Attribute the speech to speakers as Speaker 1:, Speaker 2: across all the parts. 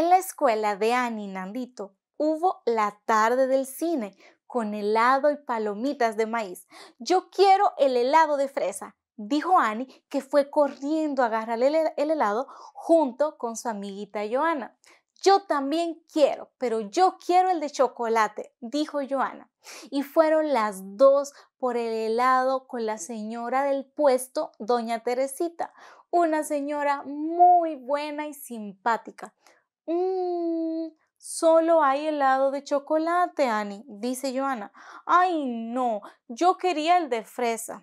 Speaker 1: En la escuela de Annie Nandito hubo la tarde del cine con helado y palomitas de maíz. Yo quiero el helado de fresa, dijo Ani que fue corriendo a agarrar el helado junto con su amiguita Joana. Yo también quiero, pero yo quiero el de chocolate, dijo Joana. Y fueron las dos por el helado con la señora del puesto, doña Teresita, una señora muy buena y simpática. Mmm, solo hay helado de chocolate, Annie, dice Joana. Ay, no, yo quería el de fresa.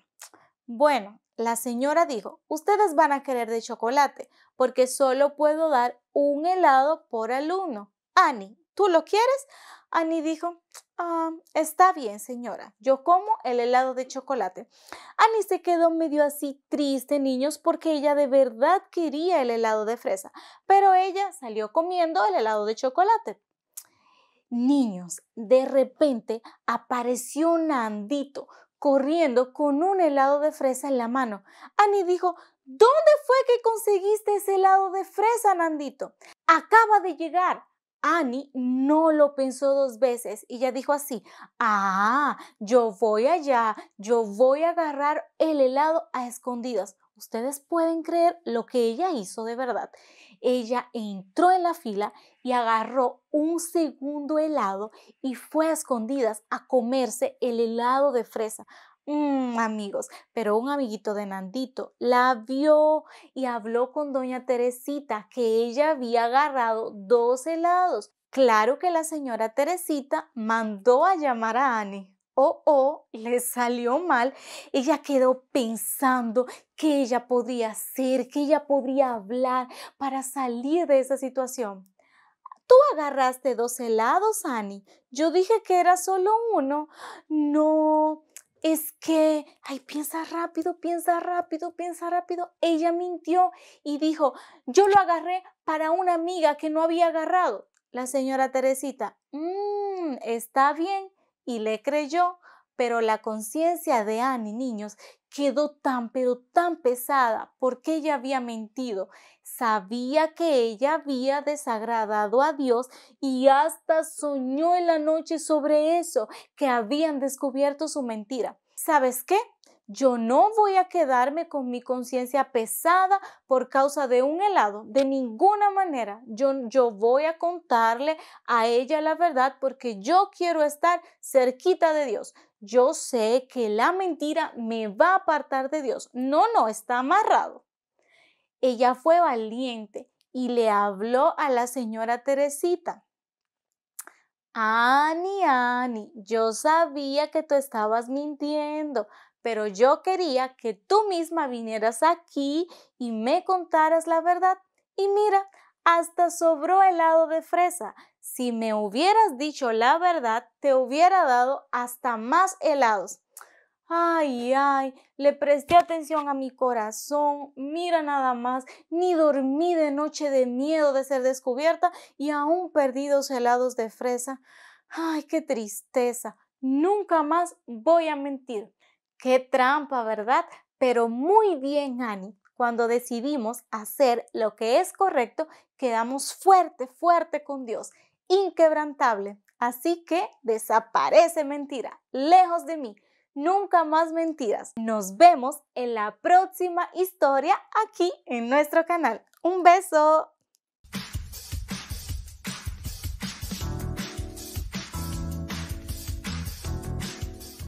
Speaker 1: Bueno, la señora dijo, ustedes van a querer de chocolate porque solo puedo dar un helado por alumno. Annie, ¿tú lo quieres? Annie dijo, ah, está bien, señora, yo como el helado de chocolate. Ani ah, se quedó medio así triste, niños, porque ella de verdad quería el helado de fresa, pero ella salió comiendo el helado de chocolate. Niños, de repente apareció Nandito corriendo con un helado de fresa en la mano. Ani dijo, ¿dónde fue que conseguiste ese helado de fresa, Nandito? Acaba de llegar. Annie no lo pensó dos veces y ya dijo así, ah, yo voy allá, yo voy a agarrar el helado a escondidas. Ustedes pueden creer lo que ella hizo de verdad. Ella entró en la fila y agarró un segundo helado y fue a escondidas a comerse el helado de fresa mmm, amigos, pero un amiguito de Nandito la vio y habló con doña Teresita que ella había agarrado dos helados. Claro que la señora Teresita mandó a llamar a Annie. Oh, oh, le salió mal. Ella quedó pensando qué ella podía hacer, qué ella podría hablar para salir de esa situación. Tú agarraste dos helados, Annie. Yo dije que era solo uno. No, es que, ay, piensa rápido, piensa rápido, piensa rápido. Ella mintió y dijo, yo lo agarré para una amiga que no había agarrado. La señora Teresita, mmm, está bien, y le creyó pero la conciencia de Annie, niños, quedó tan, pero tan pesada porque ella había mentido. Sabía que ella había desagradado a Dios y hasta soñó en la noche sobre eso, que habían descubierto su mentira. ¿Sabes qué? Yo no voy a quedarme con mi conciencia pesada por causa de un helado, de ninguna manera. Yo, voy a contarle a ella la verdad porque yo quiero estar cerquita de Dios. Yo sé que la mentira me va a apartar de Dios. No, no, está amarrado. Ella fue valiente y le habló a la señora Teresita. Ani, Ani, yo sabía que tú estabas mintiendo pero yo quería que tú misma vinieras aquí y me contaras la verdad. Y mira, hasta sobró helado de fresa. Si me hubieras dicho la verdad, te hubiera dado hasta más helados. Ay, ay, le presté atención a mi corazón, mira nada más, ni dormí de noche de miedo de ser descubierta y aún perdidos helados de fresa. Ay, qué tristeza, nunca más voy a mentir. Qué trampa, ¿verdad? Pero muy bien, Ani. Cuando decidimos hacer lo que es correcto, quedamos fuerte, fuerte con Dios, inquebrantable. Así que desaparece mentira, lejos de mí. Nunca más mentiras. Nos vemos en la próxima historia aquí en nuestro canal. Un beso.